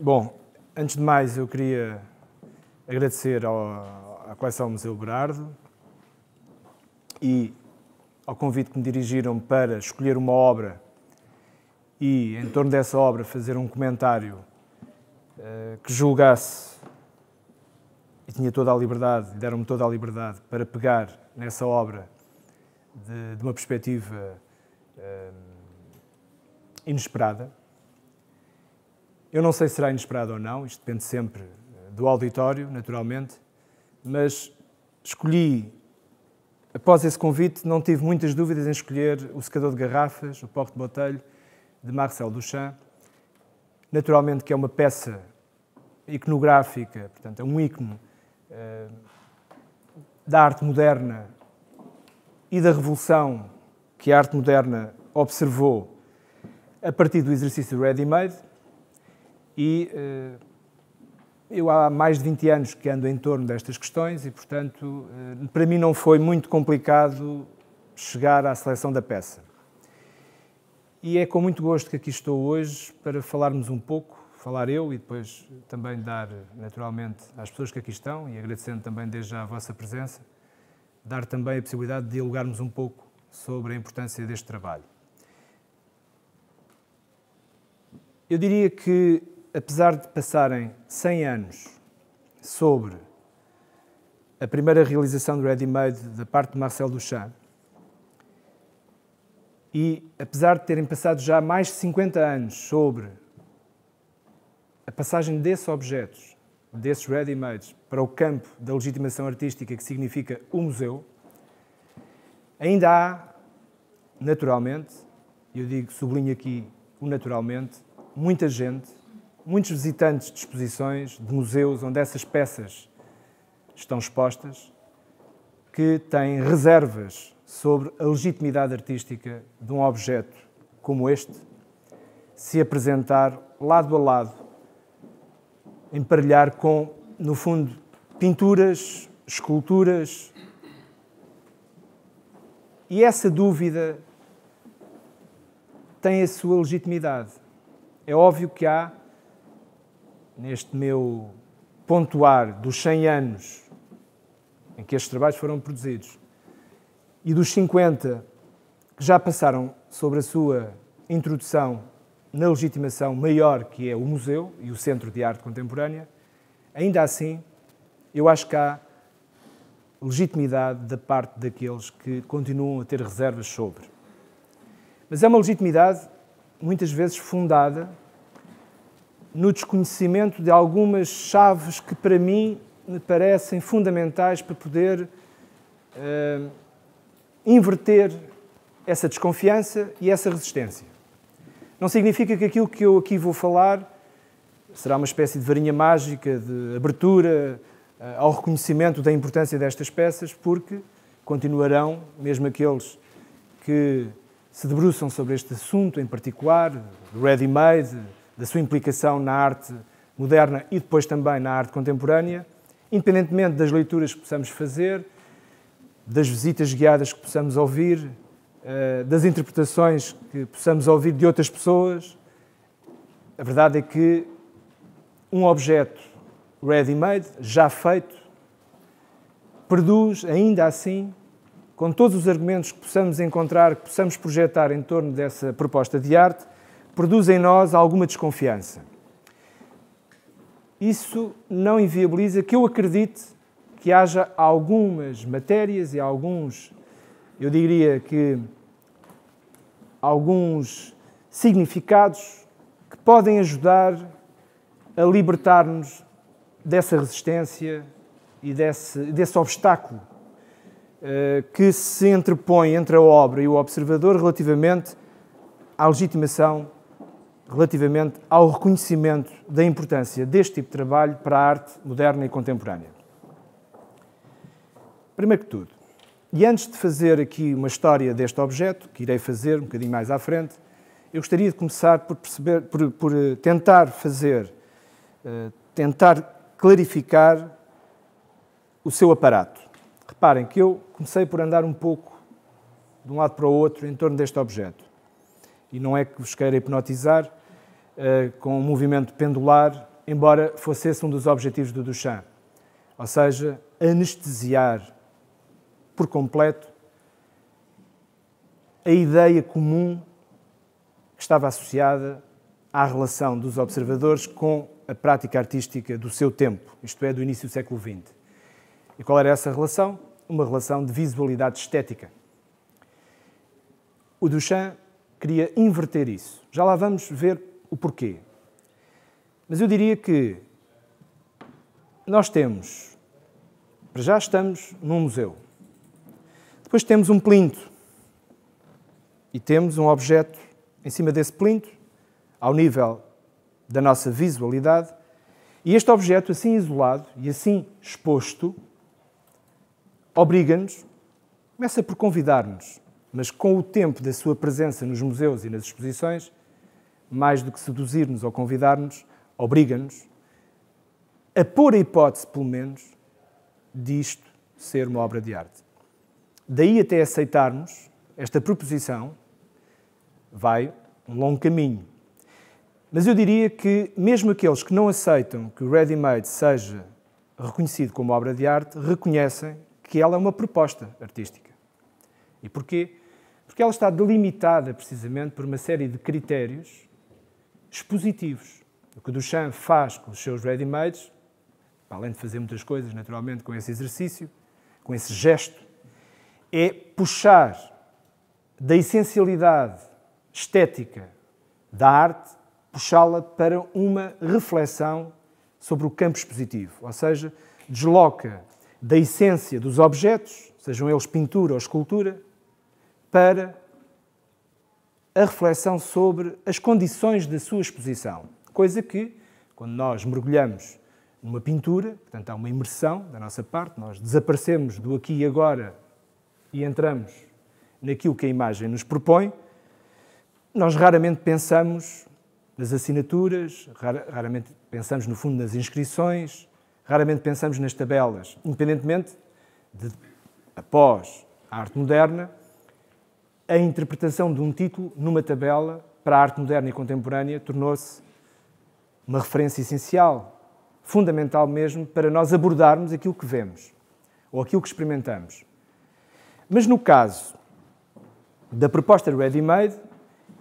Bom, antes de mais eu queria agradecer ao, à Coleção Museu Berardo e ao convite que me dirigiram para escolher uma obra e, em torno dessa obra, fazer um comentário uh, que julgasse, e tinha toda a liberdade, deram-me toda a liberdade para pegar nessa obra de, de uma perspectiva uh, inesperada eu não sei se será inesperado ou não, isto depende sempre eh, do auditório, naturalmente, mas escolhi, após esse convite, não tive muitas dúvidas em escolher o secador de garrafas, o porte de botelho, de Marcel Duchamp. Naturalmente que é uma peça iconográfica, portanto, é um ícone eh, da arte moderna e da revolução que a arte moderna observou a partir do exercício ready-made, e eh, eu há mais de 20 anos que ando em torno destas questões e, portanto, eh, para mim não foi muito complicado chegar à seleção da peça. E é com muito gosto que aqui estou hoje para falarmos um pouco, falar eu e depois também dar, naturalmente, às pessoas que aqui estão e agradecendo também desde já a vossa presença, dar também a possibilidade de dialogarmos um pouco sobre a importância deste trabalho. Eu diria que apesar de passarem 100 anos sobre a primeira realização do Ready Made da parte de Marcel Duchamp, e apesar de terem passado já mais de 50 anos sobre a passagem desses objetos, desses ready-mades, para o campo da legitimação artística que significa o museu, ainda há, naturalmente, eu digo, sublinho aqui o naturalmente, muita gente muitos visitantes de exposições, de museus, onde essas peças estão expostas, que têm reservas sobre a legitimidade artística de um objeto como este se apresentar lado a lado, emparelhar com, no fundo, pinturas, esculturas. E essa dúvida tem a sua legitimidade. É óbvio que há neste meu pontuar dos 100 anos em que estes trabalhos foram produzidos e dos 50 que já passaram sobre a sua introdução na legitimação maior que é o museu e o Centro de Arte Contemporânea, ainda assim, eu acho que há legitimidade da parte daqueles que continuam a ter reservas sobre. Mas é uma legitimidade muitas vezes fundada no desconhecimento de algumas chaves que para mim me parecem fundamentais para poder uh, inverter essa desconfiança e essa resistência. Não significa que aquilo que eu aqui vou falar será uma espécie de varinha mágica de abertura uh, ao reconhecimento da importância destas peças, porque continuarão, mesmo aqueles que se debruçam sobre este assunto em particular, ready-made, da sua implicação na arte moderna e depois também na arte contemporânea, independentemente das leituras que possamos fazer, das visitas guiadas que possamos ouvir, eh, das interpretações que possamos ouvir de outras pessoas. A verdade é que um objeto ready-made, já feito, produz ainda assim, com todos os argumentos que possamos encontrar, que possamos projetar em torno dessa proposta de arte, produz em nós alguma desconfiança. Isso não inviabiliza que eu acredite que haja algumas matérias e alguns, eu diria que alguns significados que podem ajudar a libertar-nos dessa resistência e desse, desse obstáculo eh, que se entrepõe entre a obra e o observador relativamente à legitimação relativamente ao reconhecimento da importância deste tipo de trabalho para a arte moderna e contemporânea. Primeiro que tudo, e antes de fazer aqui uma história deste objeto, que irei fazer um bocadinho mais à frente, eu gostaria de começar por, perceber, por, por eh, tentar fazer, eh, tentar clarificar o seu aparato. Reparem que eu comecei por andar um pouco de um lado para o outro em torno deste objeto. E não é que vos queira hipnotizar, eh, com um movimento pendular, embora fosse esse um dos objetivos do Duchamp, ou seja, anestesiar por completo a ideia comum que estava associada à relação dos observadores com a prática artística do seu tempo, isto é, do início do século XX. E qual era essa relação? Uma relação de visibilidade estética. O Duchamp queria inverter isso. Já lá vamos ver o porquê. Mas eu diria que nós temos, para já estamos num museu. Depois temos um plinto e temos um objeto em cima desse plinto, ao nível da nossa visualidade, e este objeto, assim isolado e assim exposto, obriga-nos, começa por convidar-nos, mas com o tempo da sua presença nos museus e nas exposições, mais do que seduzir-nos ou convidar-nos, obriga-nos a pôr a hipótese, pelo menos, disto ser uma obra de arte. Daí até aceitarmos esta proposição, vai um longo caminho. Mas eu diria que, mesmo aqueles que não aceitam que o ready-made seja reconhecido como obra de arte, reconhecem que ela é uma proposta artística. E porquê? Porque ela está delimitada precisamente por uma série de critérios expositivos. O que o Duchamp faz com os seus ready-mades, além de fazer muitas coisas, naturalmente, com esse exercício, com esse gesto, é puxar da essencialidade estética da arte, puxá-la para uma reflexão sobre o campo expositivo, ou seja, desloca da essência dos objetos, sejam eles pintura ou escultura, para a reflexão sobre as condições da sua exposição, coisa que, quando nós mergulhamos numa pintura, portanto há uma imersão da nossa parte, nós desaparecemos do aqui e agora e entramos naquilo que a imagem nos propõe, nós raramente pensamos nas assinaturas, raramente pensamos, no fundo, nas inscrições, raramente pensamos nas tabelas, independentemente de, após a arte moderna, a interpretação de um título numa tabela para a arte moderna e contemporânea tornou-se uma referência essencial, fundamental mesmo, para nós abordarmos aquilo que vemos ou aquilo que experimentamos. Mas no caso da proposta ready-made,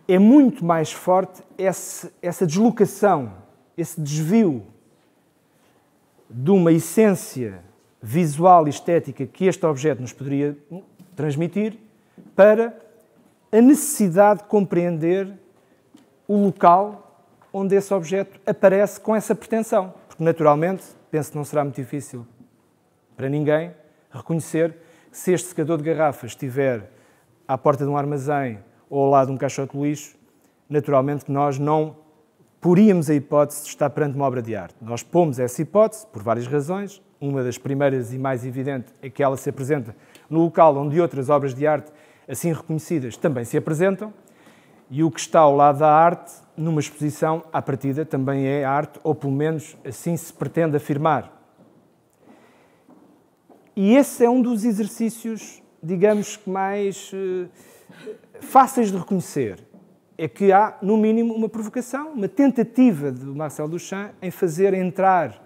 é muito mais forte essa deslocação, esse desvio de uma essência visual e estética que este objeto nos poderia transmitir para a necessidade de compreender o local onde esse objeto aparece com essa pretensão. Porque, naturalmente, penso que não será muito difícil para ninguém reconhecer que se este secador de garrafas estiver à porta de um armazém ou ao lado de um caixote de lixo, naturalmente que nós não poríamos a hipótese de estar perante uma obra de arte. Nós pomos essa hipótese por várias razões. Uma das primeiras e mais evidente é que ela se apresenta no local onde outras obras de arte assim reconhecidas, também se apresentam, e o que está ao lado da arte, numa exposição à partida, também é arte, ou pelo menos assim se pretende afirmar. E esse é um dos exercícios, digamos que mais eh, fáceis de reconhecer. É que há, no mínimo, uma provocação, uma tentativa de Marcel Duchamp em fazer entrar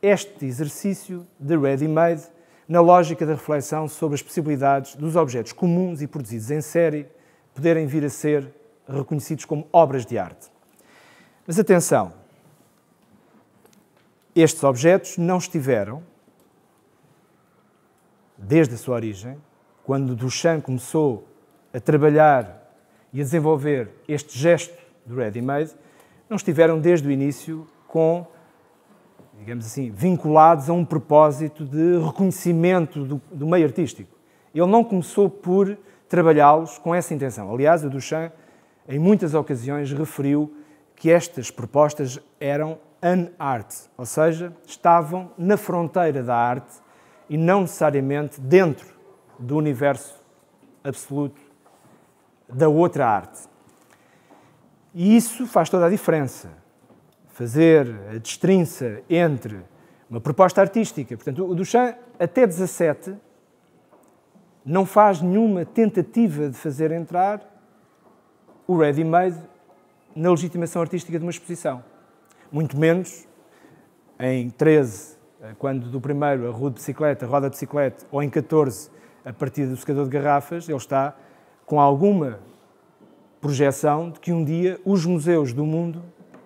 este exercício de ready-made na lógica da reflexão sobre as possibilidades dos objetos comuns e produzidos em série poderem vir a ser reconhecidos como obras de arte. Mas atenção, estes objetos não estiveram, desde a sua origem, quando Duchamp começou a trabalhar e a desenvolver este gesto do ready-made, não estiveram desde o início com digamos assim, vinculados a um propósito de reconhecimento do, do meio artístico. Ele não começou por trabalhá-los com essa intenção. Aliás, o Duchamp, em muitas ocasiões, referiu que estas propostas eram an art, ou seja, estavam na fronteira da arte e não necessariamente dentro do universo absoluto da outra arte. E isso faz toda a diferença fazer a destrinça entre uma proposta artística. Portanto, o Duchamp, até 17, não faz nenhuma tentativa de fazer entrar o ready-made na legitimação artística de uma exposição. Muito menos em 13, quando do primeiro a rua de bicicleta, a roda de bicicleta, ou em 14, a partir do secador de garrafas, ele está com alguma projeção de que um dia os museus do mundo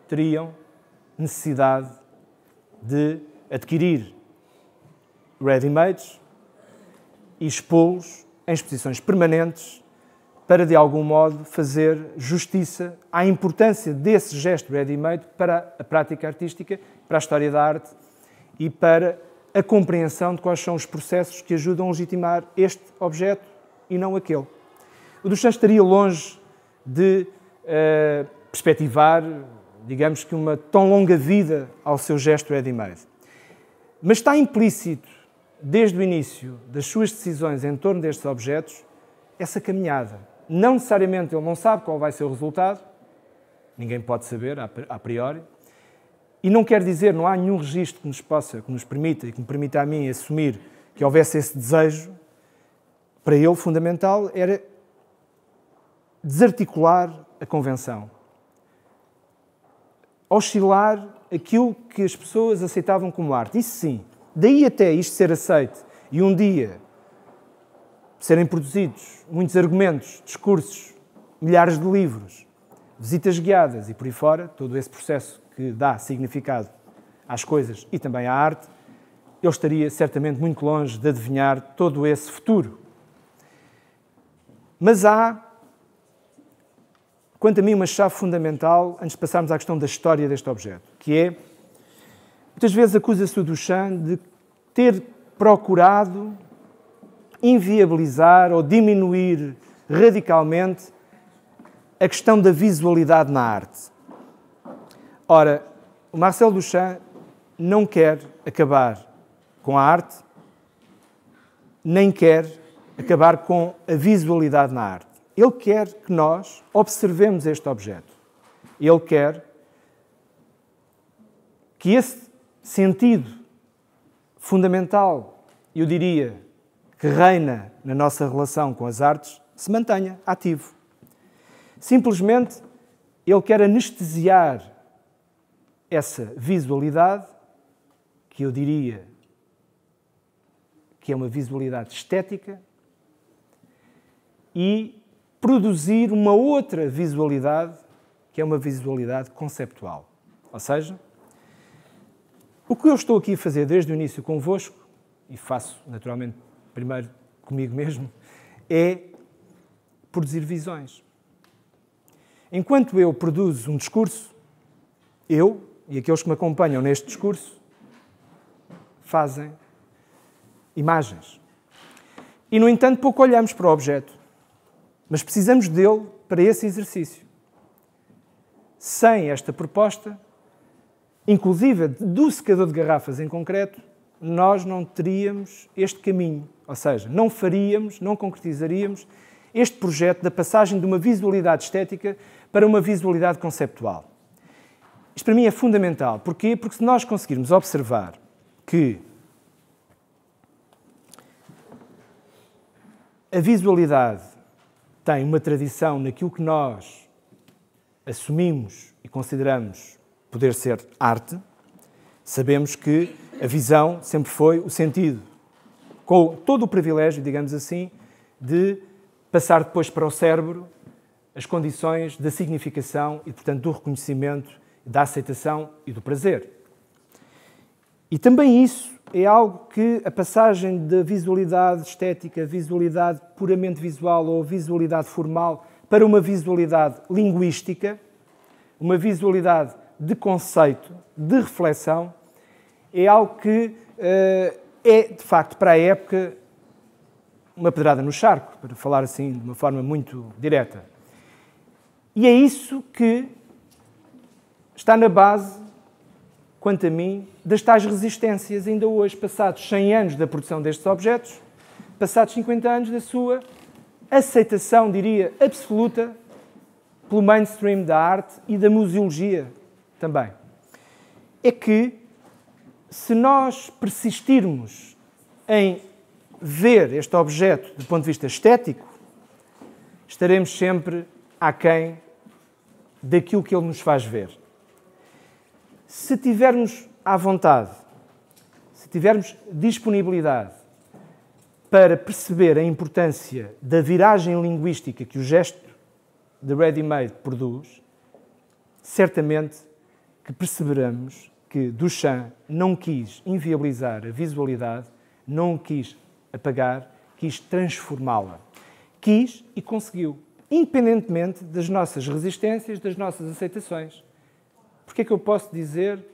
teriam necessidade de adquirir ready-mades e expô-los em exposições permanentes para, de algum modo, fazer justiça à importância desse gesto ready-made para a prática artística, para a história da arte e para a compreensão de quais são os processos que ajudam a legitimar este objeto e não aquele. O Duchamp estaria longe de uh, perspectivar digamos que uma tão longa vida ao seu gesto ready-made. Mas está implícito, desde o início das suas decisões em torno destes objetos, essa caminhada. Não necessariamente ele não sabe qual vai ser o resultado, ninguém pode saber a priori, e não quer dizer, não há nenhum registro que nos possa, que nos permita e que me permita a mim assumir que houvesse esse desejo. Para ele, fundamental era desarticular a convenção, oscilar aquilo que as pessoas aceitavam como arte. Isso sim. Daí até isto ser aceito e um dia serem produzidos muitos argumentos, discursos, milhares de livros, visitas guiadas e por aí fora, todo esse processo que dá significado às coisas e também à arte, eu estaria certamente muito longe de adivinhar todo esse futuro. Mas há quanto a mim, uma chave fundamental antes de passarmos à questão da história deste objeto, que é, muitas vezes acusa-se o Duchamp de ter procurado inviabilizar ou diminuir radicalmente a questão da visualidade na arte. Ora, o Marcel Duchamp não quer acabar com a arte, nem quer acabar com a visualidade na arte. Ele quer que nós observemos este objeto. Ele quer que esse sentido fundamental, eu diria, que reina na nossa relação com as artes, se mantenha ativo. Simplesmente, ele quer anestesiar essa visualidade, que eu diria que é uma visualidade estética, e produzir uma outra visualidade, que é uma visualidade conceptual. Ou seja, o que eu estou aqui a fazer desde o início convosco, e faço naturalmente primeiro comigo mesmo, é produzir visões. Enquanto eu produzo um discurso, eu e aqueles que me acompanham neste discurso fazem imagens. E, no entanto, pouco olhamos para o objeto. Mas precisamos dele para esse exercício. Sem esta proposta, inclusive do secador de garrafas em concreto, nós não teríamos este caminho. Ou seja, não faríamos, não concretizaríamos este projeto da passagem de uma visualidade estética para uma visualidade conceptual. Isto para mim é fundamental. Porquê? Porque se nós conseguirmos observar que a visualidade tem uma tradição naquilo que nós assumimos e consideramos poder ser arte, sabemos que a visão sempre foi o sentido, com todo o privilégio, digamos assim, de passar depois para o cérebro as condições da significação e, portanto, do reconhecimento, da aceitação e do prazer. E também isso é algo que a passagem da visualidade estética, visualidade puramente visual ou visualidade formal, para uma visualidade linguística, uma visualidade de conceito, de reflexão, é algo que uh, é, de facto, para a época, uma pedrada no charco, para falar assim de uma forma muito direta. E é isso que está na base quanto a mim, das tais resistências, ainda hoje, passados 100 anos da produção destes objetos, passados 50 anos da sua aceitação, diria, absoluta pelo mainstream da arte e da museologia também. É que, se nós persistirmos em ver este objeto do ponto de vista estético, estaremos sempre aquém daquilo que ele nos faz ver se tivermos à vontade, se tivermos disponibilidade para perceber a importância da viragem linguística que o gesto de ready-made produz, certamente que perceberemos que Duchamp não quis inviabilizar a visualidade, não quis apagar, quis transformá-la. Quis e conseguiu, independentemente das nossas resistências, das nossas aceitações porque é que eu posso dizer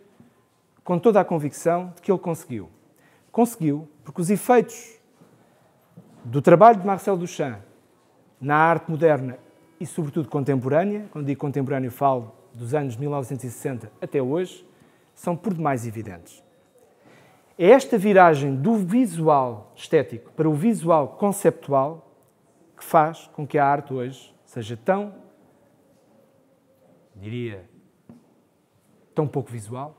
com toda a convicção de que ele conseguiu? Conseguiu porque os efeitos do trabalho de Marcel Duchamp na arte moderna e, sobretudo, contemporânea, quando digo contemporâneo, falo dos anos 1960 até hoje, são por demais evidentes. É esta viragem do visual estético para o visual conceptual que faz com que a arte hoje seja tão, diria, tão pouco visual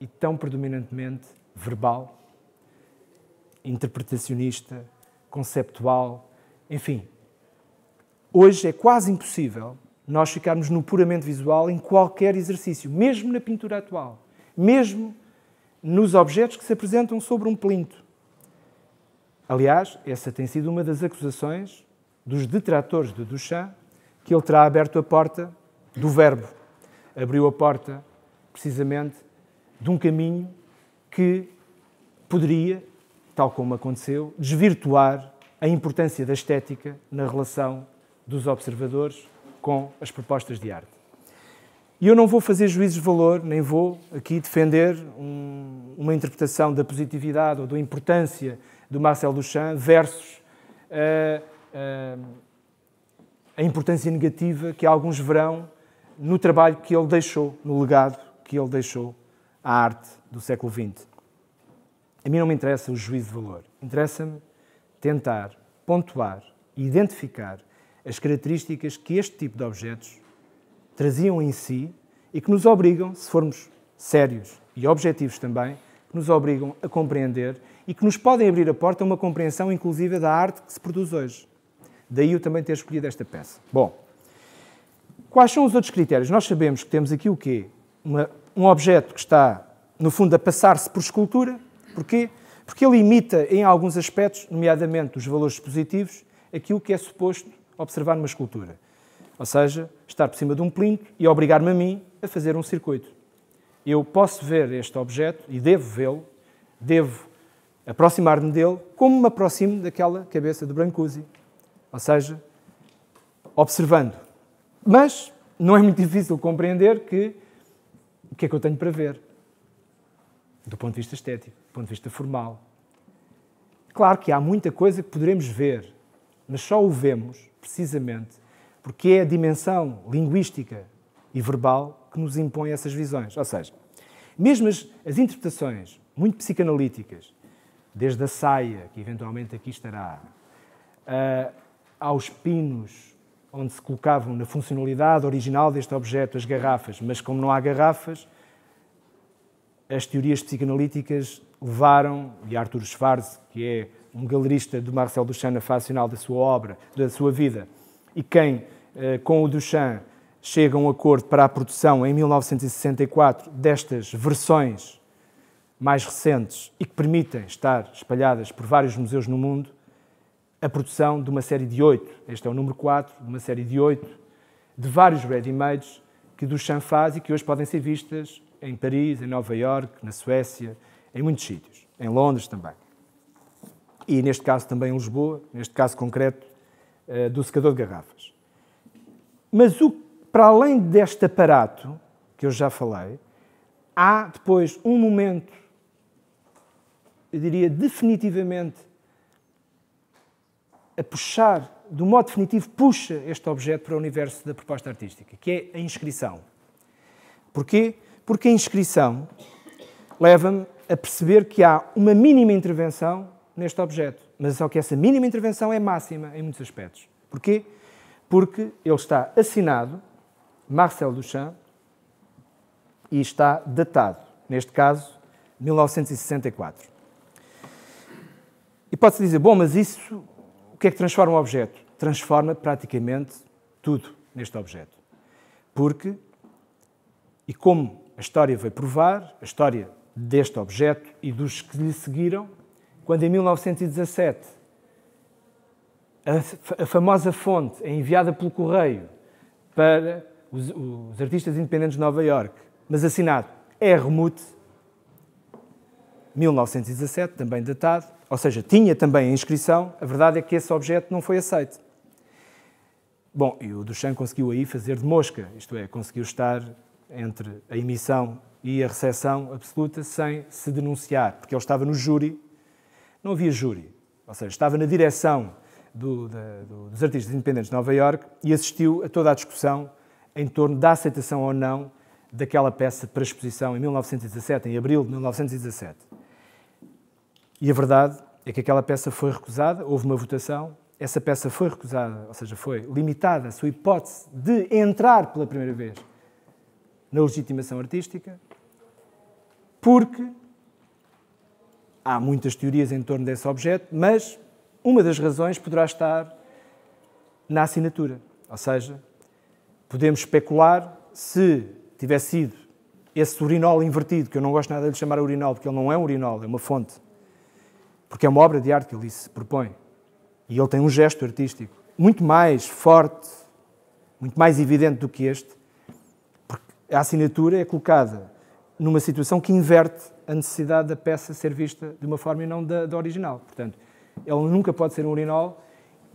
e tão predominantemente verbal, interpretacionista, conceptual, enfim. Hoje é quase impossível nós ficarmos no puramente visual em qualquer exercício, mesmo na pintura atual, mesmo nos objetos que se apresentam sobre um plinto. Aliás, essa tem sido uma das acusações dos detratores de Duchamp, que ele terá aberto a porta do verbo abriu a porta, precisamente, de um caminho que poderia, tal como aconteceu, desvirtuar a importância da estética na relação dos observadores com as propostas de arte. E eu não vou fazer juízes de valor, nem vou aqui defender um, uma interpretação da positividade ou da importância do Marcel Duchamp versus uh, uh, a importância negativa que alguns verão no trabalho que ele deixou, no legado que ele deixou à arte do século XX. A mim não me interessa o juízo de valor, interessa-me tentar pontuar e identificar as características que este tipo de objetos traziam em si e que nos obrigam, se formos sérios e objetivos também, que nos obrigam a compreender e que nos podem abrir a porta a uma compreensão inclusiva da arte que se produz hoje. Daí eu também ter escolhido esta peça. Bom, Quais são os outros critérios? Nós sabemos que temos aqui o quê? Uma, um objeto que está, no fundo, a passar-se por escultura. Porquê? Porque ele imita, em alguns aspectos, nomeadamente os valores positivos, aquilo que é suposto observar numa escultura. Ou seja, estar por cima de um plinto e obrigar-me a mim a fazer um circuito. Eu posso ver este objeto e devo vê-lo, devo aproximar-me dele como me aproximo daquela cabeça do Brancusi. Ou seja, observando. Mas não é muito difícil compreender que o que é que eu tenho para ver, do ponto de vista estético, do ponto de vista formal. Claro que há muita coisa que poderemos ver, mas só o vemos, precisamente, porque é a dimensão linguística e verbal que nos impõe essas visões. Ou seja, mesmo as, as interpretações muito psicanalíticas, desde a saia, que eventualmente aqui estará, uh, aos pinos onde se colocavam na funcionalidade original deste objeto as garrafas, mas como não há garrafas, as teorias psicanalíticas levaram, e Arthur Schwarz, que é um galerista de Marcel Duchamp facional da sua obra, da sua vida, e quem, eh, com o Duchamp, chega a um acordo para a produção, em 1964, destas versões mais recentes e que permitem estar espalhadas por vários museus no mundo, a produção de uma série de oito, este é o número 4, de uma série de oito, de vários ready-mades que Duchamp faz e que hoje podem ser vistas em Paris, em Nova Iorque, na Suécia, em muitos sítios, em Londres também. E neste caso também em Lisboa, neste caso concreto eh, do secador de garrafas. Mas o, para além deste aparato que eu já falei, há depois um momento, eu diria definitivamente a puxar, de um modo definitivo, puxa este objeto para o universo da proposta artística, que é a inscrição. Porquê? Porque a inscrição leva-me a perceber que há uma mínima intervenção neste objeto, mas só que essa mínima intervenção é máxima em muitos aspectos. Porquê? Porque ele está assinado, Marcel Duchamp, e está datado, neste caso, 1964. E pode-se dizer, bom, mas isso o que é que transforma um objeto? Transforma praticamente tudo neste objeto. Porque, e como a história vai provar, a história deste objeto e dos que lhe seguiram, quando em 1917 a, famosa fonte é enviada pelo correio para os, os artistas independentes de Nova York, mas assinado R. Muth, 1917, também datado, ou seja, tinha também a inscrição, a verdade é que esse objeto não foi aceito. Bom, e o Duchamp conseguiu aí fazer de mosca, isto é, conseguiu estar entre a emissão e a recepção absoluta sem se denunciar, porque ele estava no júri, não havia júri, ou seja, estava na direção do, da, do, dos artistas independentes de Nova Iorque e assistiu a toda a discussão em torno da aceitação ou não daquela peça para exposição em 1917, em abril de 1917. E a verdade é que aquela peça foi recusada, houve uma votação, essa peça foi recusada, ou seja, foi limitada a sua hipótese de entrar pela primeira vez na legitimação artística, porque há muitas teorias em torno desse objeto, mas uma das razões poderá estar na assinatura. Ou seja, podemos especular se tivesse sido esse urinol invertido, que eu não gosto nada de chamar urinol, porque ele não é um urinol, é uma fonte porque é uma obra de arte que ele se propõe. E ele tem um gesto artístico muito mais forte, muito mais evidente do que este, porque a assinatura é colocada numa situação que inverte a necessidade da peça ser vista de uma forma e não da, da original. Portanto, ele nunca pode ser um urinol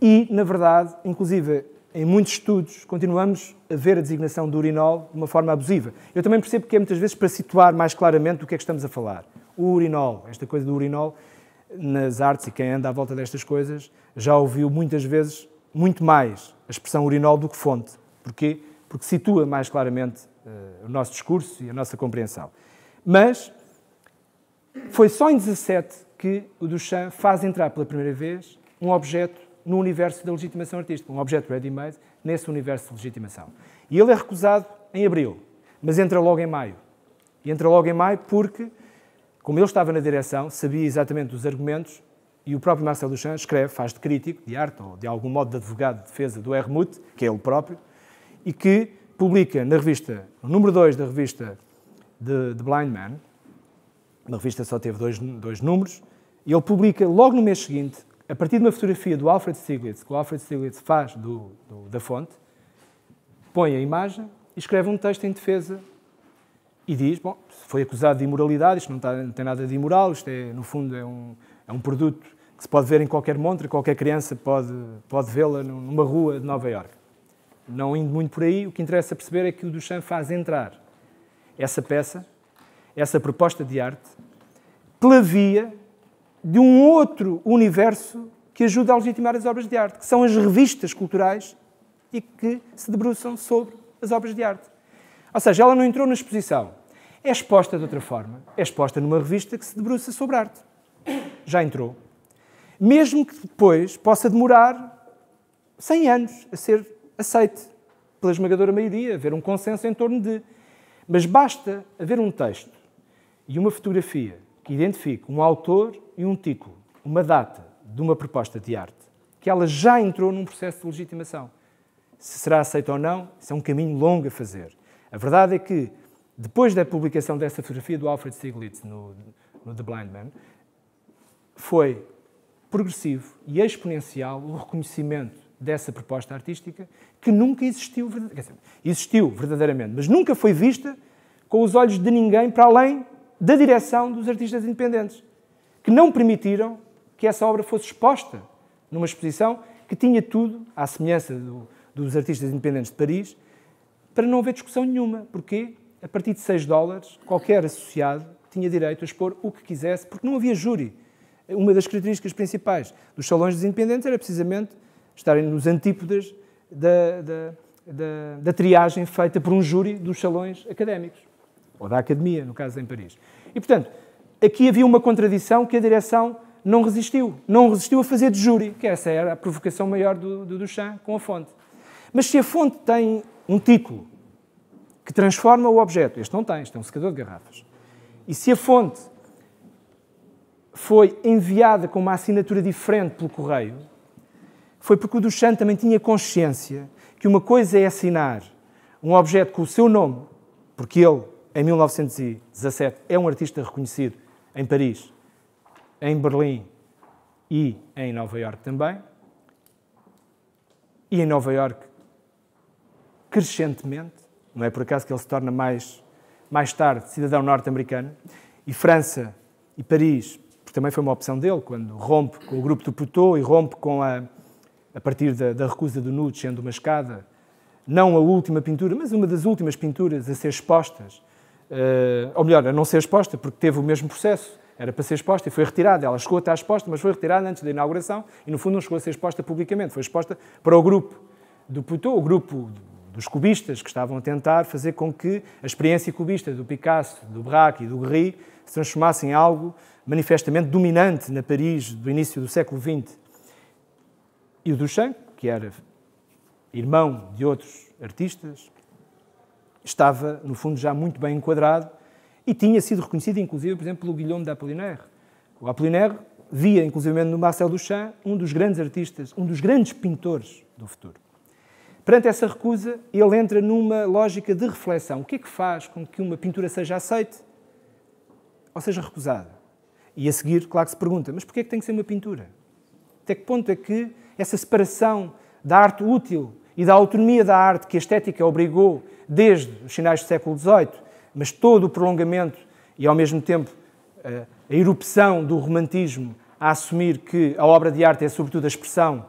e, na verdade, inclusive em muitos estudos, continuamos a ver a designação do urinol de uma forma abusiva. Eu também percebo que é muitas vezes para situar mais claramente do que é que estamos a falar. O urinol, esta coisa do urinol, nas artes e quem anda à volta destas coisas já ouviu muitas vezes muito mais a expressão urinol do que fonte. Porquê? Porque situa mais claramente uh, o nosso discurso e a nossa compreensão. Mas foi só em 17 que o Duchamp faz entrar pela primeira vez um objeto no universo da legitimação artística, um objeto ready-made nesse universo de legitimação. E ele é recusado em abril, mas entra logo em maio. E entra logo em maio porque como ele estava na direção, sabia exatamente os argumentos e o próprio Marcel Duchamp escreve, faz de crítico, de arte ou de algum modo de advogado de defesa do Hermut, que é ele próprio, e que publica na revista, no número 2 da revista de, de, Blind Man, uma revista só teve dois, dois números, e ele publica logo no mês seguinte, a partir de uma fotografia do Alfred Stieglitz, que o Alfred Stieglitz faz do, do, da fonte, põe a imagem e escreve um texto em defesa e diz, bom, foi acusado de imoralidade, isto não, está, não tem nada de imoral, isto é, no fundo, é um, é um produto que se pode ver em qualquer montra, qualquer criança pode, pode vê-la numa rua de Nova Iorque. Não indo muito por aí, o que interessa perceber é que o Duchamp faz entrar essa peça, essa proposta de arte, pela via de um outro universo que ajuda a legitimar as obras de arte, que são as revistas culturais e que se debruçam sobre as obras de arte. Ou seja, ela não entrou na exposição, é exposta de outra forma. É exposta numa revista que se debruça sobre arte. Já entrou. Mesmo que depois possa demorar 100 anos a ser aceite pela esmagadora maioria, haver um consenso em torno de. Mas basta haver um texto e uma fotografia que identifique um autor e um título, uma data de uma proposta de arte, que ela já entrou num processo de legitimação. Se será aceita ou não, isso é um caminho longo a fazer. A verdade é que depois da publicação dessa fotografia do Alfred Stieglitz no, no The Blind Man, foi progressivo e exponencial o reconhecimento dessa proposta artística que nunca existiu, dizer, existiu verdadeiramente, mas nunca foi vista com os olhos de ninguém para além da direção dos artistas independentes, que não permitiram que essa obra fosse exposta numa exposição que tinha tudo, à semelhança do, dos artistas independentes de Paris, para não haver discussão nenhuma. Porquê? a partir de 6 dólares, qualquer associado tinha direito a expor o que quisesse, porque não havia júri. Uma das características principais dos salões dos independentes era precisamente estarem nos antípodas da, da, da, da triagem feita por um júri dos salões académicos, ou da academia, no caso em Paris. E, portanto, aqui havia uma contradição que a direção não resistiu. Não resistiu a fazer de júri, que essa era a provocação maior do, do Duchamp com a fonte. Mas se a fonte tem um título que transforma o objeto. Este não tem, este é um secador de garrafas. E se a fonte foi enviada com uma assinatura diferente pelo correio, foi porque o Duchamp também tinha consciência que uma coisa é assinar um objeto com o seu nome, porque ele, em 1917, é um artista reconhecido em Paris, em Berlim e em Nova Iorque também. E em Nova Iorque, crescentemente, não é por acaso que ele se torna mais, mais tarde cidadão norte-americano. E França e Paris, porque também foi uma opção dele, quando rompe com o grupo do Plutô e rompe com a, a partir da, da recusa do nude sendo uma escada, não a última pintura, mas uma das últimas pinturas a ser expostas, eh, ou melhor, a não ser exposta, porque teve o mesmo processo, era para ser exposta e foi retirada. Ela chegou a estar exposta, mas foi retirada antes da inauguração e, no fundo, não chegou a ser exposta publicamente, foi exposta para o grupo do Plutô, o grupo dos cubistas que estavam a tentar fazer com que a experiência cubista do Picasso, do Braque e do Guerri se transformasse em algo manifestamente dominante na Paris do início do século XX. E o Duchamp, que era irmão de outros artistas, estava, no fundo, já muito bem enquadrado e tinha sido reconhecido, inclusive, por exemplo, pelo Guillaume d'Apollinaire. O Apollinaire via, inclusive, no Marcel Duchamp um dos grandes artistas, um dos grandes pintores do futuro. Perante essa recusa, ele entra numa lógica de reflexão. O que é que faz com que uma pintura seja aceite ou seja recusada? E a seguir, claro que se pergunta, mas porquê é que tem que ser uma pintura? Até que ponto é que essa separação da arte útil e da autonomia da arte que a estética obrigou desde os finais do século XVIII, mas todo o prolongamento e, ao mesmo tempo, eh, a erupção do romantismo a assumir que a obra de arte é, sobretudo, a expressão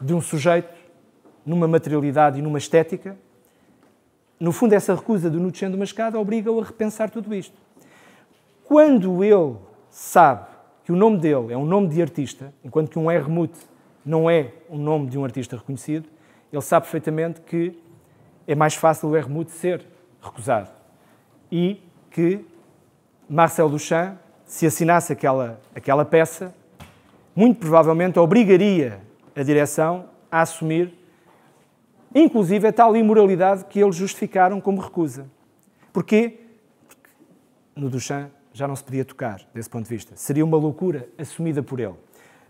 de um sujeito, numa materialidade e numa estética, no fundo, essa recusa do Nucendo Mascada obriga-o a repensar tudo isto. Quando ele sabe que o nome dele é um nome de artista, enquanto que um R mute não é o um nome de um artista reconhecido, ele sabe perfeitamente que é mais fácil o R mute ser recusado. E que Marcel Duchamp, se assinasse aquela, aquela peça, muito provavelmente obrigaria a direção a assumir Inclusive a é tal imoralidade que eles justificaram como recusa. Porquê? Porque no Duchamp já não se podia tocar, desse ponto de vista. Seria uma loucura assumida por ele.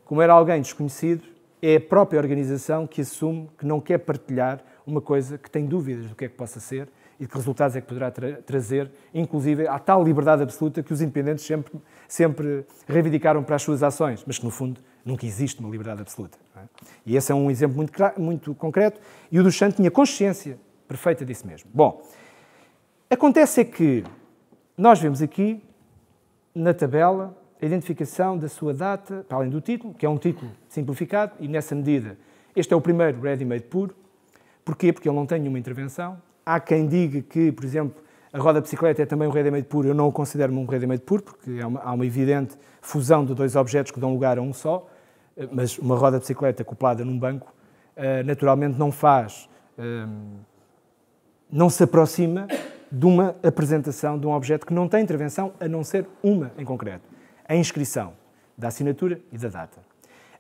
Como era alguém desconhecido, é a própria organização que assume que não quer partilhar uma coisa que tem dúvidas do que é que possa ser e que resultados é que poderá tra trazer, inclusive à tal liberdade absoluta que os independentes sempre, sempre reivindicaram para as suas ações, mas que, no fundo, Nunca existe uma liberdade absoluta. É? E esse é um exemplo muito, muito concreto. E o Duchamp tinha consciência perfeita disso mesmo. Bom, acontece é que nós vemos aqui, na tabela, a identificação da sua data, para além do título, que é um título simplificado, e nessa medida, este é o primeiro ready-made puro. Porquê? Porque ele não tem nenhuma intervenção. Há quem diga que, por exemplo, a roda bicicleta é também um ready-made puro. Eu não o considero um ready-made puro, porque é há uma, evidente fusão de dois objetos que dão lugar a um só mas uma roda de bicicleta acoplada num banco, eh, naturalmente não faz, ehm, não se aproxima de uma apresentação de um objeto que não tem intervenção, a não ser uma em concreto, a inscrição da assinatura e da data.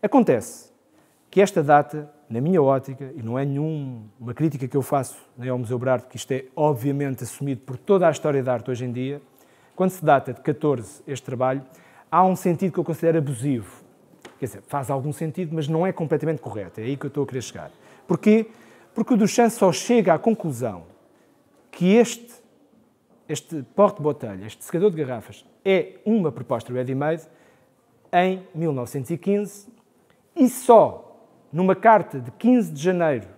Acontece que esta data, na minha ótica, e não é nenhuma crítica que eu faço nem ao Museu Brardo, que isto é obviamente assumido por toda a história da arte hoje em dia, quando se data de 14 este trabalho, há um sentido que eu considero abusivo Quer dizer, faz algum sentido, mas não é completamente correto. É aí que eu estou a querer chegar. Porquê? Porque o Duchamp só chega à conclusão que este, este porte-botelho, este secador de garrafas, é uma proposta ready-made em 1915 e só numa carta de 15 de janeiro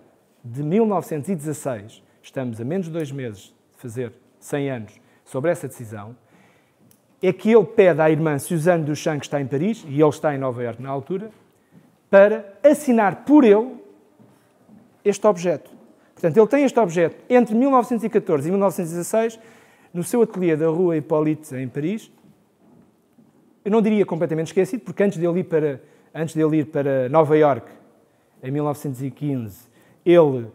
de 1916, estamos a menos de dois meses de fazer 100 anos sobre essa decisão, é que ele pede à irmã Suzanne Duchamp, que está em Paris, e ele está em Nova Iorque na altura, para assinar por ele este objeto. Portanto, ele tem este objeto entre 1914 e 1916 no seu ateliê da Rua Hippolyte, em Paris. Eu não diria completamente esquecido, porque antes ele ir para, antes ele ir para Nova Iorque, em 1915, ele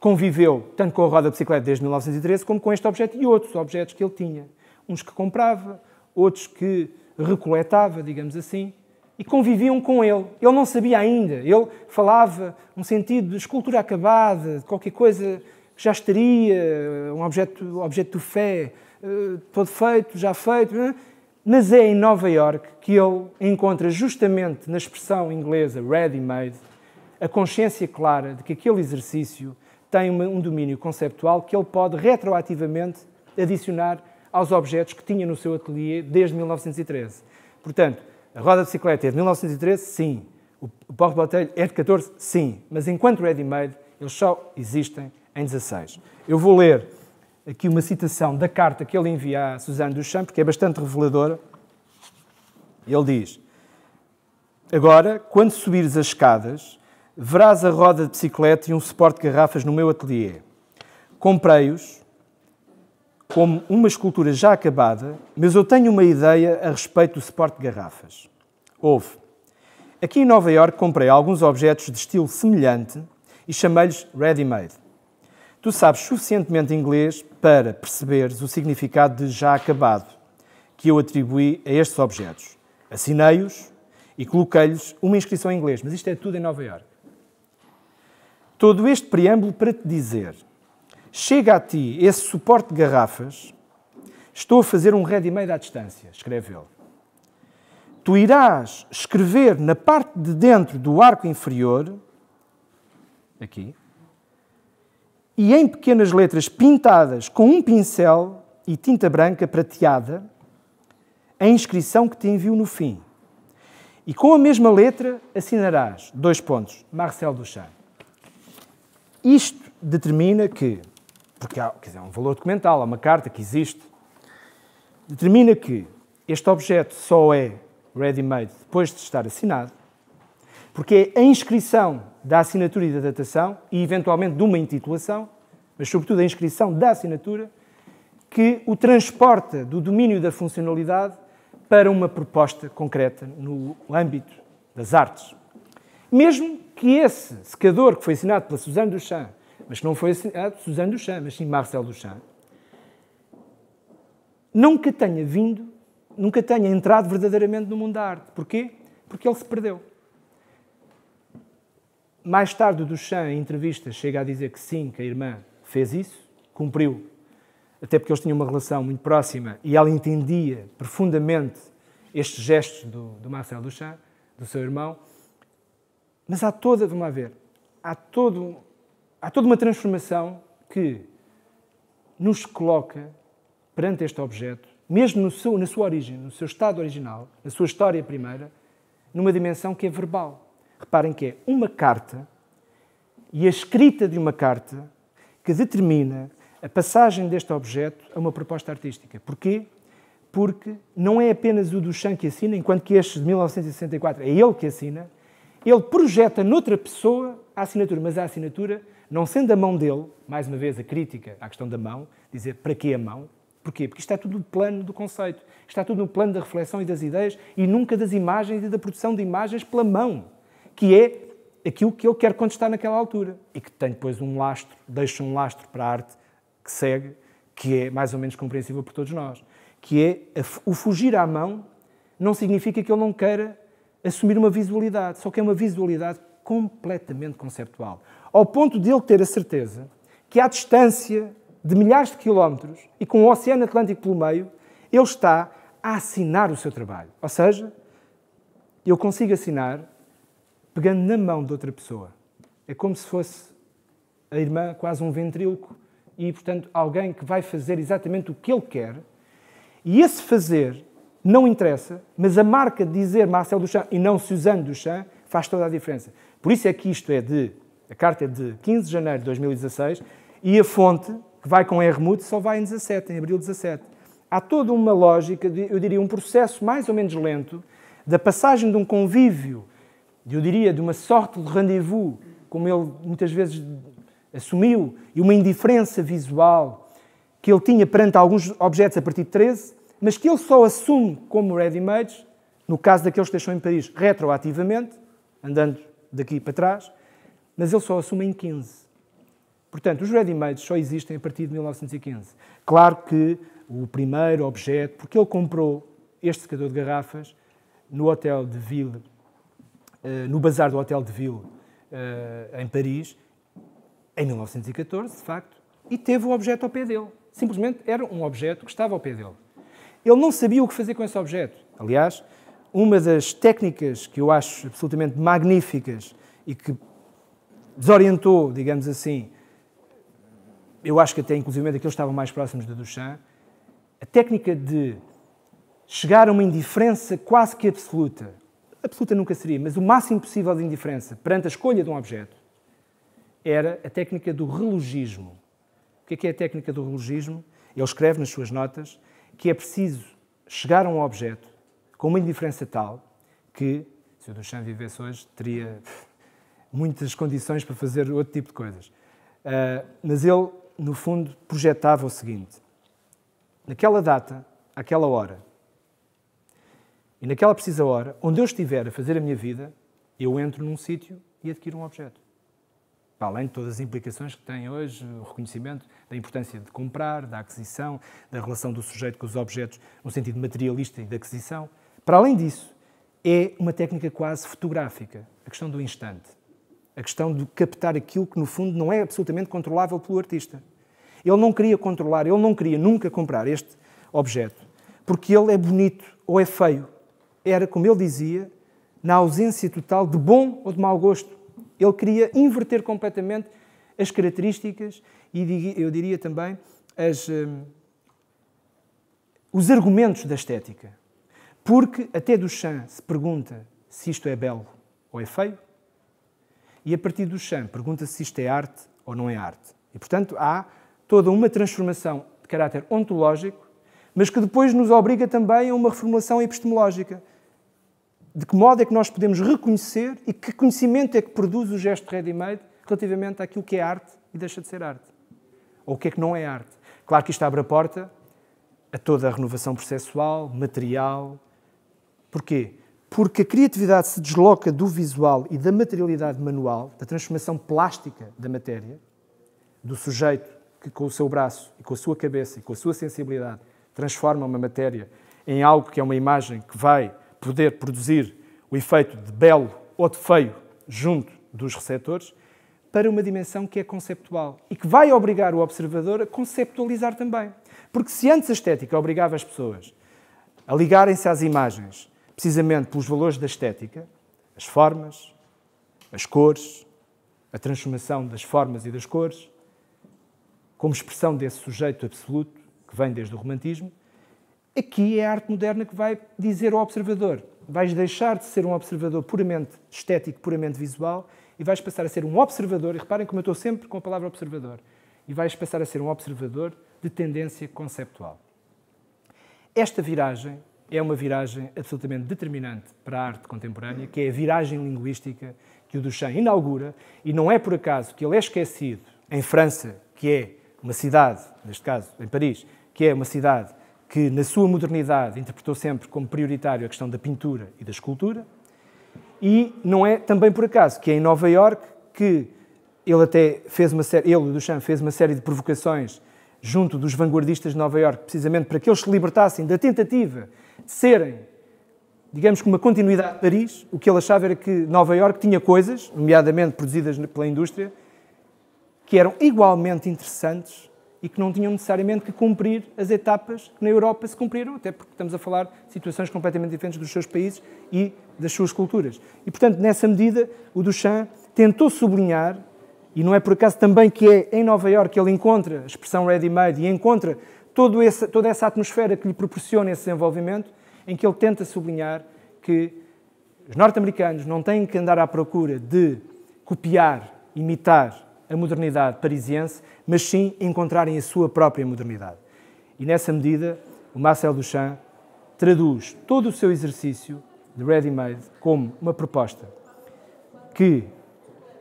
conviveu tanto com a roda de bicicleta desde 1913 como com este objeto e outros objetos que ele tinha. Uns que comprava, outros que recoletava, digamos assim, e conviviam com ele. Ele não sabia ainda, ele falava um sentido de escultura acabada, de qualquer coisa que já estaria, um objeto, objeto de fé, eh, todo feito, já feito. Né? Mas é em Nova York que ele encontra justamente na expressão inglesa ready-made a consciência clara de que aquele exercício tem um domínio conceptual que ele pode retroativamente adicionar aos objetos que tinha no seu ateliê desde 1913. Portanto, a roda de bicicleta é de 1913, sim. O de botelho é de 14, sim. Mas enquanto ready-made, é eles só existem em 16. Eu vou ler aqui uma citação da carta que ele envia a Suzanne Duchamp, que é bastante reveladora. Ele diz: Agora, quando subires as escadas, verás a roda de bicicleta e um suporte de garrafas no meu ateliê. Comprei-os como uma escultura já acabada, mas eu tenho uma ideia a respeito do suporte de garrafas. Houve. Aqui em Nova Iorque comprei alguns objetos de estilo semelhante e chamei-lhes ready-made. Tu sabes suficientemente inglês para perceberes o significado de já acabado que eu atribuí a estes objetos. Assinei-os e coloquei-lhes uma inscrição em inglês, mas isto é tudo em Nova Iorque. Todo este preâmbulo para te dizer Chega a ti esse suporte de garrafas, estou a fazer um ready-made à distância, escreve ele. Tu irás escrever na parte de dentro do arco inferior, aqui, e em pequenas letras pintadas com um pincel e tinta branca prateada, a inscrição que te envio no fim. E com a mesma letra assinarás dois pontos, Marcel Duchamp. Isto determina que porque há quer dizer, um valor documental, há uma carta que existe, determina que este objeto só é ready-made depois de estar assinado, porque é a inscrição da assinatura e da datação, e eventualmente de uma intitulação, mas sobretudo a inscrição da assinatura, que o transporta do domínio da funcionalidade para uma proposta concreta no âmbito das artes. Mesmo que esse secador que foi assinado pela Suzanne Duchamp mas não foi a assim, ah, Suzanne Duchamp, mas sim Marcel Duchamp, nunca tenha vindo, nunca tenha entrado verdadeiramente no mundo da arte. Porquê? Porque ele se perdeu. Mais tarde, o Duchamp, em entrevista, chega a dizer que sim, que a irmã fez isso, cumpriu, até porque eles tinham uma relação muito próxima e ela entendia profundamente estes gestos do, do Marcel Duchamp, do seu irmão. Mas há toda, vamos lá ver, há todo Há toda uma transformação que nos coloca perante este objeto, mesmo seu, na sua origem, no seu estado original, na sua história primeira, numa dimensão que é verbal. Reparem que é uma carta e a escrita de uma carta que determina a passagem deste objeto a uma proposta artística. Porquê? Porque não é apenas o Duchamp que assina, enquanto que este de 1964 é ele que assina, ele projeta noutra pessoa a assinatura, mas a assinatura não sendo a mão dele, mais uma vez a crítica à questão da mão, dizer para que a mão? Porquê? Porque isto está tudo no plano do conceito, está tudo no plano da reflexão e das ideias e nunca das imagens e da produção de imagens pela mão, que é aquilo que ele quer contestar naquela altura e que tem depois um lastro, deixa um lastro para a arte que segue, que é mais ou menos compreensível por todos nós, que é o fugir à mão não significa que ele não queira assumir uma visualidade, só que é uma visualidade completamente conceptual ao ponto de ele ter a certeza que, à distância de milhares de quilómetros e com o Oceano Atlântico pelo meio, ele está a assinar o seu trabalho. Ou seja, eu consigo assinar pegando na mão de outra pessoa. É como se fosse a irmã, quase um ventríloco, e, portanto, alguém que vai fazer exatamente o que ele quer. E esse fazer não interessa, mas a marca de dizer Marcel Duchamp e não Suzanne Duchamp faz toda a diferença. Por isso é que isto é de a carta é de 15 de janeiro de 2016 e a fonte, que vai com Hermut, só vai em 17, em abril de 17. Há toda uma lógica, de, eu diria, um processo mais ou menos lento da passagem de um convívio, eu diria, de uma sorte de rendezvous, como ele muitas vezes assumiu, e uma indiferença visual que ele tinha perante alguns objetos a partir de 13, mas que ele só assume como ready-made, no caso daqueles que deixou em Paris retroativamente, andando daqui para trás, mas ele só assume em 15. Portanto, os ready-mades só existem a partir de 1915. Claro que o primeiro objeto, porque ele comprou este secador de garrafas no Hotel de Ville, eh, no bazar do Hotel de Ville, eh, em Paris, em 1914, de facto, e teve o objeto ao pé dele. Simplesmente era um objeto que estava ao pé dele. Ele não sabia o que fazer com esse objeto. Aliás, uma das técnicas que eu acho absolutamente magníficas e que desorientou, digamos assim, eu acho que até inclusive aqueles que estavam mais próximos de Duchamp, a técnica de chegar a uma indiferença quase que absoluta, absoluta nunca seria, mas o máximo possível de indiferença perante a escolha de um objeto, era a técnica do relogismo. O que é, que é a técnica do relogismo? Ele escreve nas suas notas que é preciso chegar a um objeto com uma indiferença tal que, se o Duchamp vivesse hoje, teria muitas condições para fazer outro tipo de coisas. Uh, mas ele, no fundo, projetava o seguinte: naquela data, àquela hora, e naquela precisa hora, onde eu estiver a fazer a minha vida, eu entro num sítio e adquiro um objeto. Para além de todas as implicações que tem hoje o reconhecimento da importância de comprar, da aquisição, da relação do sujeito com os objetos no sentido materialista e da aquisição. Para além disso, é uma técnica quase fotográfica, a questão do instante. A questão de captar aquilo que, no fundo, não é absolutamente controlável pelo artista. Ele não queria controlar, ele não queria nunca comprar este objeto, porque ele é bonito ou é feio. Era, como ele dizia, na ausência total de bom ou de mau gosto. Ele queria inverter completamente as características e, eu diria também, as, um, os argumentos da estética. Porque até Duchamp se pergunta se isto é belo ou é feio, e a partir do chão pergunta-se se isto é arte ou não é arte. E, portanto, há toda uma transformação de caráter ontológico, mas que depois nos obriga também a uma reformulação epistemológica. De que modo é que nós podemos reconhecer e que conhecimento é que produz o gesto ready-made relativamente àquilo que é arte e deixa de ser arte? Ou o que é que não é arte? Claro que isto abre a porta a toda a renovação processual, material. Porquê? porque a criatividade se desloca do visual e da materialidade manual, da transformação plástica da matéria, do sujeito que com o seu braço e com a sua cabeça e com a sua sensibilidade transforma uma matéria em algo que é uma imagem que vai poder produzir o efeito de belo ou de feio junto dos receptores, para uma dimensão que é conceptual e que vai obrigar o observador a conceptualizar também. Porque se antes a estética obrigava as pessoas a ligarem-se às imagens, precisamente pelos valores da estética, as formas, as cores, a transformação das formas e das cores, como expressão desse sujeito absoluto que vem desde o romantismo, aqui é a arte moderna que vai dizer ao observador: vais deixar de ser um observador puramente estético, puramente visual, e vais passar a ser um observador. E reparem como eu estou sempre com a palavra observador. E vais passar a ser um observador de tendência conceptual. Esta viragem é uma viragem absolutamente determinante para a arte contemporânea, que é a viragem linguística que o Duchamp inaugura, e não é por acaso que ele é esquecido em França, que é uma cidade, neste caso em Paris, que é uma cidade que na sua modernidade interpretou sempre como prioritário a questão da pintura e da escultura, e não é também por acaso que é em Nova Iorque que ele até fez uma série, ele, Duchamp, fez uma série de provocações junto dos vanguardistas de Nova Iorque, precisamente para que eles se libertassem da tentativa serem, digamos que uma continuidade de Paris, o que ele achava era que Nova Iorque tinha coisas, nomeadamente produzidas pela indústria, que eram igualmente interessantes e que não tinham necessariamente que cumprir as etapas que na Europa se cumpriram, até porque estamos a falar de situações completamente diferentes dos seus países e das suas culturas. E, portanto, nessa medida, o Duchamp tentou sublinhar, e não é por acaso também que é em Nova Iorque que ele encontra a expressão ready-made e encontra todo esse, toda essa atmosfera que lhe proporciona esse desenvolvimento, em que ele tenta sublinhar que os norte-americanos não têm que andar à procura de copiar, imitar a modernidade parisiense, mas sim encontrarem a sua própria modernidade. E nessa medida, o Marcel Duchamp traduz todo o seu exercício de ready-made como uma proposta que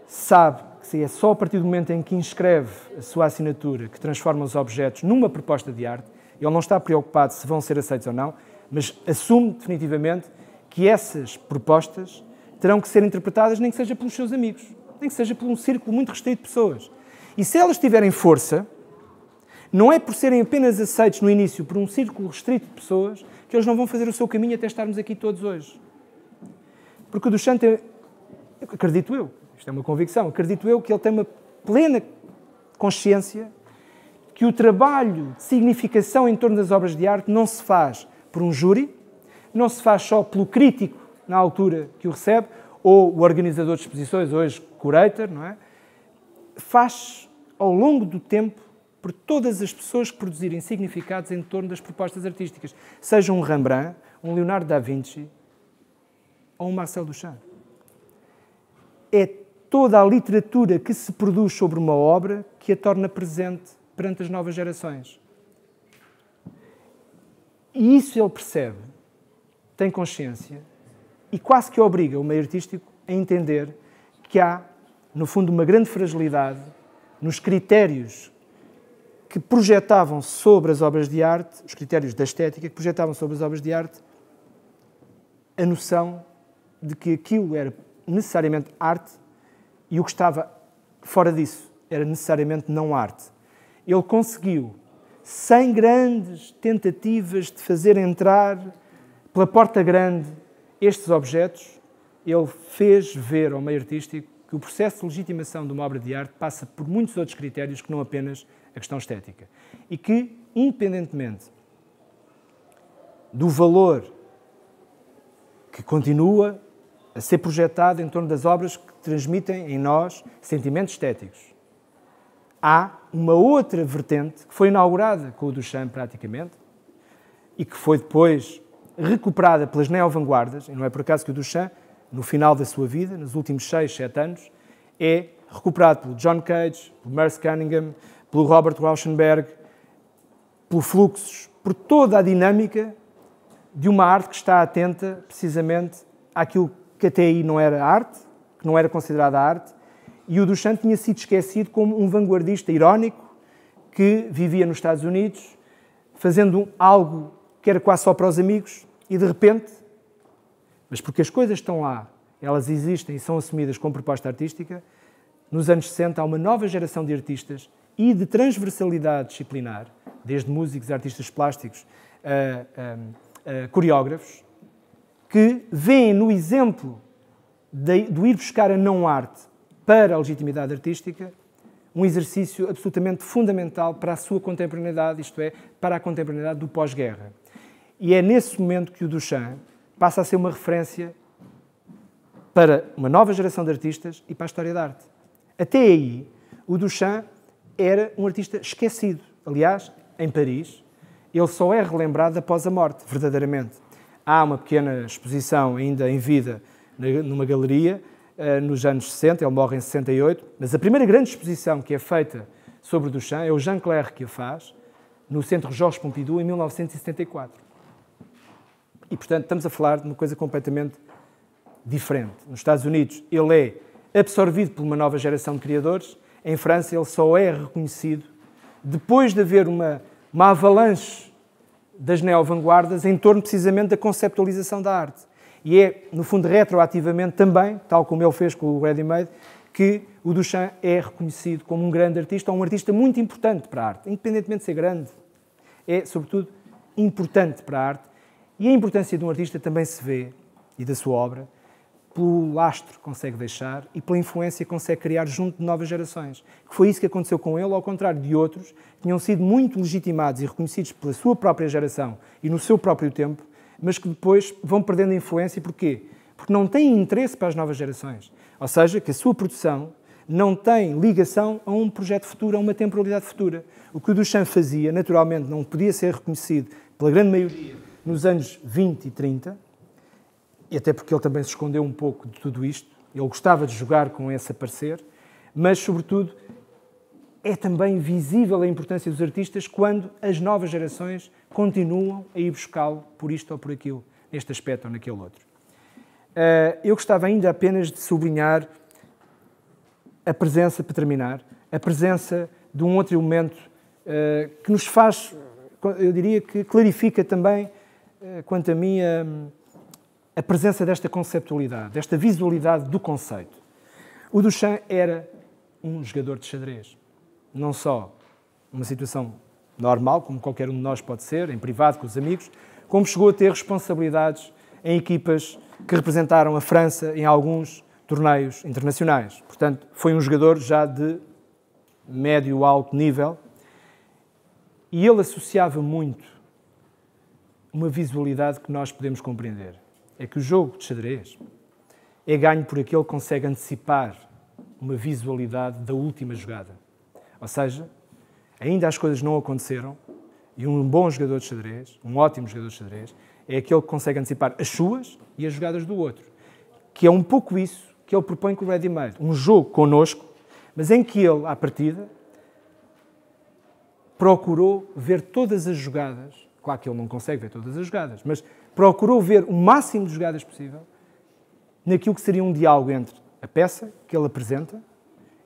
sabe é só a partir do momento em que inscreve a sua assinatura que transforma os objetos numa proposta de arte. Ele não está preocupado se vão ser aceitos ou não, mas assume definitivamente que essas propostas terão que ser interpretadas nem que seja pelos seus amigos, nem que seja por um círculo muito restrito de pessoas. E se elas tiverem força, não é por serem apenas aceitos no início por um círculo restrito de pessoas que eles não vão fazer o seu caminho até estarmos aqui todos hoje. Porque o Duchamp, acredito eu, isto é uma convicção, acredito eu que ele tem uma plena consciência que o trabalho de significação em torno das obras de arte não se faz por um júri, não se faz só pelo crítico na altura que o recebe, ou o organizador de exposições, hoje curator, não é? Faz ao longo do tempo por todas as pessoas que produzirem significados em torno das propostas artísticas, seja um Rembrandt, um Leonardo da Vinci ou um Marcel Duchamp. É toda a literatura que se produz sobre uma obra que a torna presente perante as novas gerações. E isso ele percebe, tem consciência e quase que obriga o meio artístico a entender que há, no fundo, uma grande fragilidade nos critérios que projetavam sobre as obras de arte, os critérios da estética que projetavam sobre as obras de arte, a noção de que aquilo era necessariamente arte e o que estava fora disso era necessariamente não arte. Ele conseguiu, sem grandes tentativas de fazer entrar pela porta grande estes objetos, ele fez ver ao meio artístico que o processo de legitimação de uma obra de arte passa por muitos outros critérios que não apenas a questão estética. E que, independentemente do valor que continua a ser projetado em torno das obras que transmitem em nós sentimentos estéticos. Há uma outra vertente que foi inaugurada com o Duchamp, praticamente, e que foi depois recuperada pelas neo-vanguardas, e não é por acaso que o Duchamp, no final da sua vida, nos últimos 6, 7 anos, é recuperado pelo John Cage, pelo Merce Cunningham, pelo Robert Rauschenberg, pelo Fluxus, por toda a dinâmica de uma arte que está atenta precisamente àquilo que até aí não era arte, que não era considerada arte, e o Duchamp tinha sido esquecido como um vanguardista irónico que vivia nos Estados Unidos, fazendo algo que era quase só para os amigos, e de repente, mas porque as coisas estão lá, elas existem e são assumidas como proposta artística, nos anos 60 há uma nova geração de artistas e de transversalidade disciplinar, desde músicos, artistas plásticos, a, ah, a, ah, a ah, coreógrafos, que veem no exemplo de, do ir buscar a não-arte para a legitimidade artística um exercício absolutamente fundamental para a sua contemporaneidade, isto é, para a contemporaneidade do pós-guerra. E é nesse momento que o Duchamp passa a ser uma referência para uma nova geração de artistas e para a história da arte. Até aí, o Duchamp era um artista esquecido. Aliás, em Paris, ele só é relembrado após a morte, verdadeiramente. Há uma pequena exposição ainda em vida numa galeria, eh, nos anos 60, ele morre em 68, mas a primeira grande exposição que é feita sobre Duchamp é o Jean Claire que a faz, no Centro Jorge Pompidou, em 1974. E, portanto, estamos a falar de uma coisa completamente diferente. Nos Estados Unidos, ele é absorvido por uma nova geração de criadores, em França, ele só é reconhecido depois de haver uma, uma avalanche das neovanguardas em torno precisamente da conceptualização da arte. E é, no fundo, retroativamente também, tal como ele fez com o Ready Made, que o Duchamp é reconhecido como um grande artista, ou um artista muito importante para a arte, independentemente de ser grande, é, sobretudo, importante para a arte. E a importância de um artista também se vê, e da sua obra, pelo lastro que consegue deixar e pela influência que consegue criar junto de novas gerações. Que foi isso que aconteceu com ele, ao contrário de outros que tinham sido muito legitimados e reconhecidos pela sua própria geração e no seu próprio tempo, mas que depois vão perdendo influência. Porquê? Porque não têm interesse para as novas gerações. Ou seja, que a sua produção não tem ligação a um projeto futuro, a uma temporalidade futura. O que o Duchamp fazia, naturalmente, não podia ser reconhecido pela grande maioria nos anos 20 e 30, e até porque ele também se escondeu um pouco de tudo isto, ele gostava de jogar com esse aparecer, mas, sobretudo, é também visível a importância dos artistas quando as novas gerações continuam a ir buscá-lo por isto ou por aquilo, neste aspecto ou naquele outro. Eh, eu gostava ainda apenas de sublinhar a presença, para terminar, a presença de um outro elemento eh, que nos faz, eu diria que clarifica também, eh, quanto a mim, a presença desta conceptualidade, desta visualidade do conceito. O Duchamp era um jogador de xadrez. Não só uma situação normal, como qualquer um de nós pode ser, em privado, com os amigos, como chegou a ter responsabilidades em equipas que representaram a França em alguns torneios internacionais. Portanto, foi um jogador já de médio alto nível e ele associava muito uma visualidade que nós podemos compreender é que o jogo de xadrez é ganho por aquele que consegue antecipar uma visualidade da última jogada. Ou seja, ainda as coisas não aconteceram e um bom jogador de xadrez, um ótimo jogador de xadrez, é aquele que consegue antecipar as suas e as jogadas do outro. Que é um pouco isso que ele propõe com o Ready Made. Um jogo connosco, mas em que ele, à partida, procurou ver todas as jogadas. Claro que ele não consegue ver todas as jogadas, mas procurou ver o máximo de jogadas possível naquilo que seria um diálogo entre a peça que ele apresenta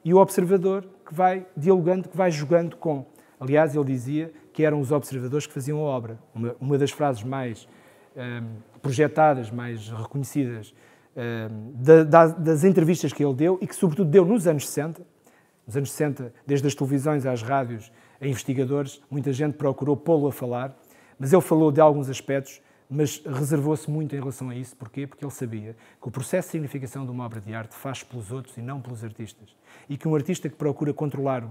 e o observador que vai dialogando, que vai jogando com. Aliás, ele dizia que eram os observadores que faziam a obra. Uma, uma das frases mais um, ehm, projetadas, mais reconhecidas um, ehm, da, da, das entrevistas que ele deu e que, sobretudo, deu nos anos 60. Nos anos 60, desde as televisões às rádios, a investigadores, muita gente procurou pô-lo a falar, mas ele falou de alguns aspectos mas reservou-se muito em relação a isso. Porquê? Porque ele sabia que o processo de significação de uma obra de arte faz pelos outros e não pelos artistas. E que um artista que procura controlar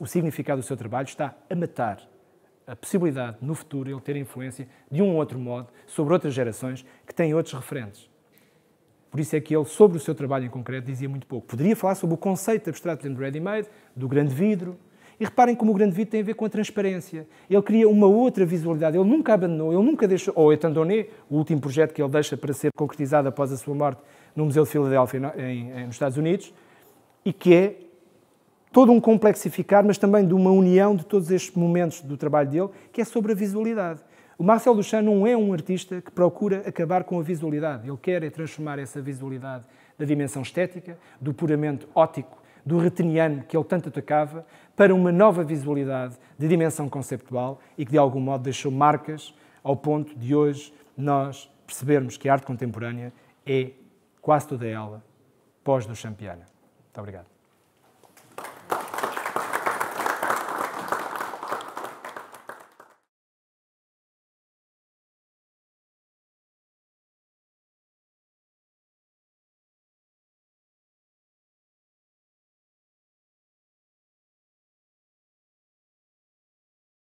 o significado do seu trabalho está a matar a possibilidade, no futuro, ele ter influência de um ou outro modo sobre outras gerações que têm outros referentes. Por isso é que ele, sobre o seu trabalho em concreto, dizia muito pouco. Poderia falar sobre o conceito abstrato de ready-made, do grande vidro, e reparem como o grande vídeo tem a ver com a transparência. Ele cria uma outra visualidade. Ele nunca abandonou, ele nunca deixou. Ou Etandoné, o último projeto que ele deixa para ser concretizado após a sua morte no Museu de Filadélfia, nos Estados Unidos, e que é todo um complexificar, mas também de uma união de todos estes momentos do trabalho dele, que é sobre a visualidade. O Marcel Duchamp não é um artista que procura acabar com a visualidade. Ele quer é transformar essa visualidade da dimensão estética, do puramente ótico, do retiniano que ele tanto atacava, para uma nova visualidade de dimensão conceptual e que, de algum modo, deixou marcas ao ponto de hoje nós percebermos que a arte contemporânea é quase toda ela pós Champiana. Muito obrigado.